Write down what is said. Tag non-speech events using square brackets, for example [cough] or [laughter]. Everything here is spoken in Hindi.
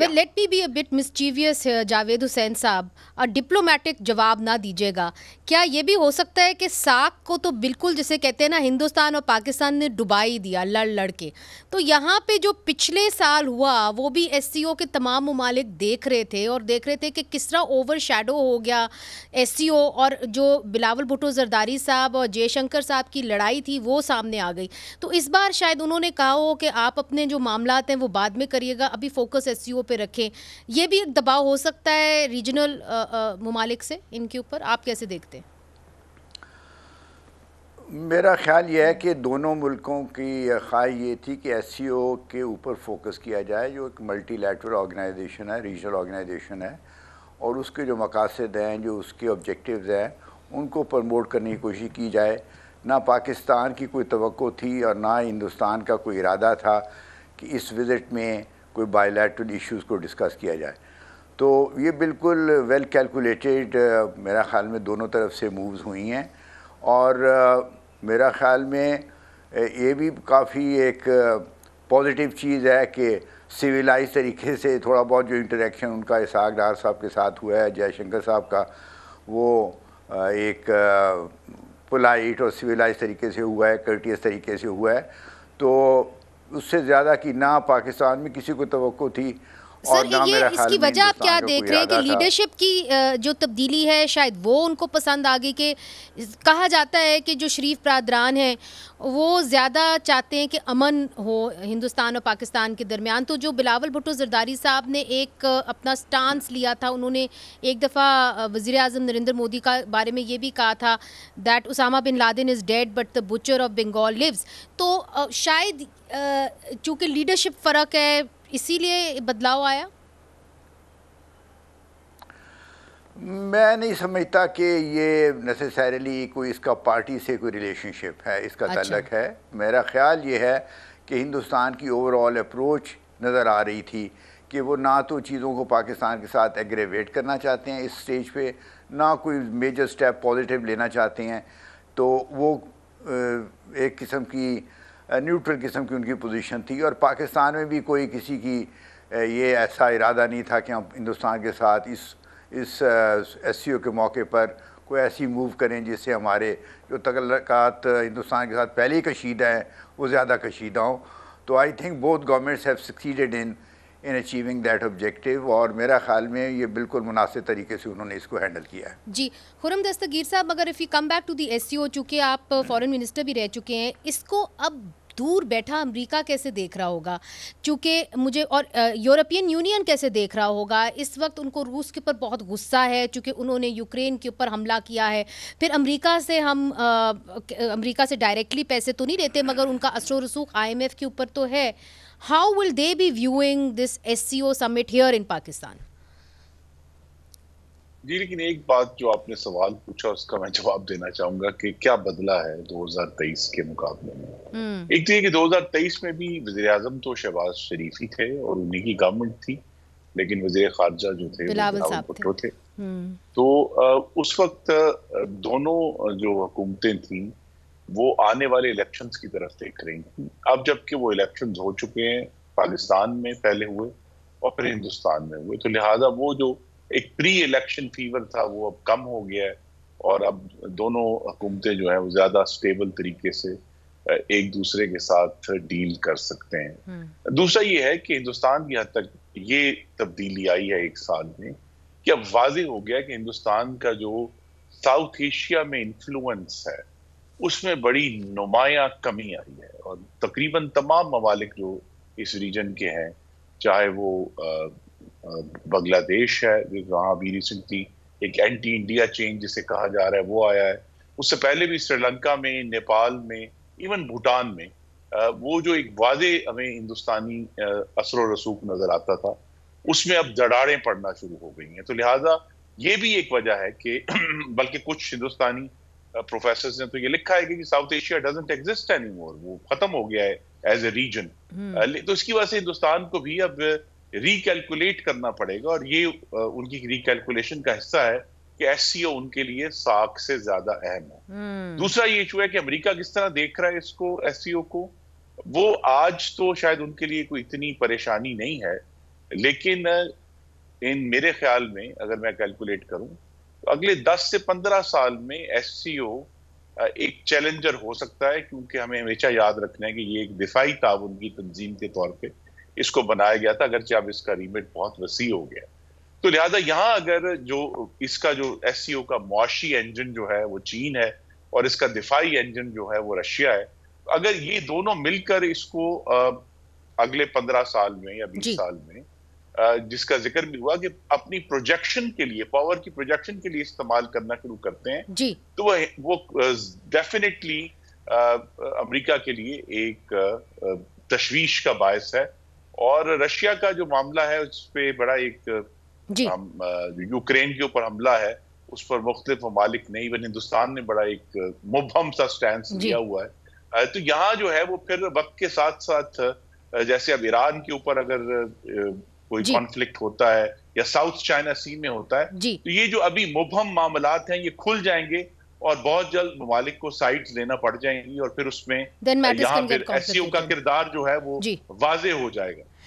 well, let me be a bit mischievous here, Javed Hussain sahab a diplomatic जवाब ना दीजिएगा क्या ये भी हो सकता है कि साग को तो बिल्कुल जिसे कहते हैं ना हिंदुस्तान और पाकिस्तान ने डुबाई दिया लड़ लड़ के तो यहाँ पे जो पिछले साल हुआ वो भी एस के तमाम ममालिक देख रहे थे और देख रहे थे कि किस तरह ओवर शेडो हो गया एस और जो बिलावल भुटो जरदारी साहब और जयशंकर साहब की लड़ाई थी वो सामने आ गई तो इस बार शायद उन्होंने कहा हो कि आप अपने जो मामला हैं वो बाद में करिएगा अभी फोकस एस पे रखें ये भी एक दबाव हो सकता है रीजनल ममालिक से इनके ऊपर आप कैसे देखते हैं मेरा ख्याल यह है कि दोनों मुल्कों की ख्वाह ये थी कि एस सी ओ के ऊपर फोकस किया जाए जो एक मल्टी लेटरल ऑर्गेनाइजेशन है रीजनल ऑर्गेनाइजेशन है और उसके जो मकासद हैं जो उसके ऑब्जेक्टिव्स हैं उनको प्रमोट करने की कोशिश की जाए ना पाकिस्तान की कोई तो थी और ना हिंदुस्तान का कोई इरादा था कि इस विज़िट में कोई बायोलैट्रल इश्यूज को डिस्कस किया जाए तो ये बिल्कुल वेल कैलकुलेटेड मेरा ख़्याल में दोनों तरफ से मूव्स हुई हैं और मेरा ख़्याल में ये भी काफ़ी एक पॉजिटिव चीज़ है कि सिविलाइज तरीके से थोड़ा बहुत जो इंटरेक्शन उनका इसाक डार साहब के साथ हुआ है जयशंकर साहब का वो एक पोलाइट और सिविलाइज तरीके से हुआ है कर्टियस तरीके से हुआ है तो उससे ज़्यादा कि ना पाकिस्तान में किसी को तो थी सर ये इसकी वजह आप क्या देख रहे हैं कि लीडरशिप की जो तब्दीली है शायद वो उनको पसंद आ गई कि कहा जाता है कि जो शरीफ प्रादरान हैं वो ज़्यादा चाहते हैं कि अमन हो हिंदुस्तान और पाकिस्तान के दरमियान तो जो बिलावल भुट्टो जरदारी साहब ने एक अपना स्टांस लिया था उन्होंने एक दफ़ा वज़ी अजम नरेंद्र मोदी का बारे में ये भी कहा था that Osama bin Laden is dead but the butcher of Bengal lives तो शायद चूँकि लीडरशिप फ़र्क है इसीलिए बदलाव आया मैं नहीं समझता कि ये नेसेसरली कोई इसका पार्टी से कोई रिलेशनशिप है इसका अच्छा। तलक है मेरा ख्याल ये है कि हिंदुस्तान की ओवरऑल अप्रोच नज़र आ रही थी कि वो ना तो चीज़ों को पाकिस्तान के साथ एग्रेवेट करना चाहते हैं इस स्टेज पे ना कोई मेजर स्टेप पॉजिटिव लेना चाहते हैं तो वो एक किस्म की न्यूट्रल किस्म की उनकी पोजीशन थी और पाकिस्तान में भी कोई किसी की ये ऐसा इरादा नहीं था कि हम हिंदुस्तान के साथ इस इस एस के मौके पर कोई ऐसी मूव करें जिससे हमारे जो तल्लक़ात हिंदुस्तान के साथ पहले ही कशीदा हैं वो ज़्यादा कशीदा हों तो I think both governments have succeeded in in achieving that objective और मेरा ख्याल में ये बिल्कुल मुनासिब तरीके से उन्होंने इसको हैंडल किया है जी हुरम दस्तगीर साहब अगर if you come back to the S C चूँकि आप फ़ॉरन मिनिस्टर भी रह चुके हैं इसको अब दूर बैठा अमेरिका कैसे देख रहा होगा क्योंकि मुझे और यूरोपियन यूनियन कैसे देख रहा होगा इस वक्त उनको रूस के ऊपर बहुत गुस्सा है चूँकि उन्होंने यूक्रेन के ऊपर हमला किया है फिर अमेरिका से हम अमेरिका से डायरेक्टली पैसे तो नहीं लेते मगर उनका असर रसूख आई के ऊपर तो है How will they be viewing this SCO summit here in Pakistan? जी लेकिन एक बात जो आपने सवाल पूछा उसका मैं जवाब देना चाहूंगा कि क्या बदला है 2023 के मुकाबले में हम्म। एक तो ये कि 2023 में भी वजीर अजम तो शहबाज शरीफ ही थे और उन्हीं की गवर्नमेंट थी लेकिन वजीर खारजा जो थे बिलावल भुट्टो थे, थे। हम्म। तो आ, उस वक्त दोनों जो हुकूमतें थी वो आने वाले इलेक्शंस की तरफ देख रही हैं अब जबकि वो इलेक्शन हो चुके हैं पाकिस्तान में पहले हुए और फिर हिंदुस्तान में हुए तो लिहाजा वो जो एक प्री इलेक्शन फीवर था वो अब कम हो गया है और अब दोनों हुकूमतें जो हैं वो ज़्यादा स्टेबल तरीके से एक दूसरे के साथ डील कर सकते हैं हम्म। दूसरा ये है कि हिंदुस्तान की हद तक ये तब्दीली आई है एक साल में कि अब वाजे हो गया कि हिंदुस्तान का जो साउथ एशिया में इन्फ्लुएंस है उसमें बड़ी नुमाया कमी आई है और तकरीबन तमाम ममालिक जो इस रीजन के हैं चाहे वो बांग्लादेश है वहाँ अभी रिसेंटली एक एंटी इंडिया चेंज जिसे कहा जा रहा है वो आया है उससे पहले भी श्रीलंका में नेपाल में इवन भूटान में वो जो एक वादे हमें हिंदुस्तानी असर रसूख नज़र आता था उसमें अब दड़ाड़ें पड़ना शुरू हो गई हैं तो लिहाजा ये भी एक वजह है कि [clears throat] बल्कि कुछ हिंदुस्तानी प्रोफेसर ने तो ये लिखा है कि South Asia doesn't exist any more वो खत्म हो गया है एज ए रीजन तो इसकी वजह से हिंदुस्तान को भी अब रिकैलकुलेट करना पड़ेगा और ये उनकी रिकैलकुलेशन का हिस्सा है कि एस उनके लिए साख से ज्यादा अहम है hmm. दूसरा ये इशू है कि अमेरिका किस तरह देख रहा है इसको एस को वो आज तो शायद उनके लिए कोई इतनी परेशानी नहीं है लेकिन इन मेरे ख्याल में अगर मैं कैलकुलेट करूं अगले 10 से 15 साल में एस एक चैलेंजर हो सकता है क्योंकि हमें हमेशा याद रखना है कि ये एक दिफाई ताउन की तंजीम के तौर पे इसको बनाया गया था अगरचे अब इसका रीमेट बहुत वसी हो गया तो लिहाजा यहाँ अगर जो इसका जो एस का मुआशी इंजन जो है वो चीन है और इसका दिफाई इंजन जो है वो रशिया है अगर ये दोनों मिलकर इसको अगले पंद्रह साल में या बीस साल में जिसका जिक्र भी हुआ कि अपनी प्रोजेक्शन के लिए पावर की प्रोजेक्शन के लिए इस्तेमाल करना शुरू करते हैं जी। तो वो वो डेफिनेटली अमेरिका के लिए एक तशवीश का बायस है और रशिया का जो मामला है उस पर बड़ा एक यूक्रेन के ऊपर हमला है उस पर मुख्तलिफ ममालिक ने इवन हिंदुस्तान ने बड़ा एक मुबम सा स्टैंड लिया हुआ है तो यहाँ जो है वो फिर वक्त के साथ साथ जैसे अब ईरान के ऊपर अगर कोई कॉन्फ्लिक्ट होता है या साउथ चाइना सी में होता है तो ये जो अभी मुबहम मामलात हैं ये खुल जाएंगे और बहुत जल्द ममालिक को साइड लेना पड़ जाएंगी और फिर उसमें यहाँ फिर एस e का किरदार जो है वो वाजे हो जाएगा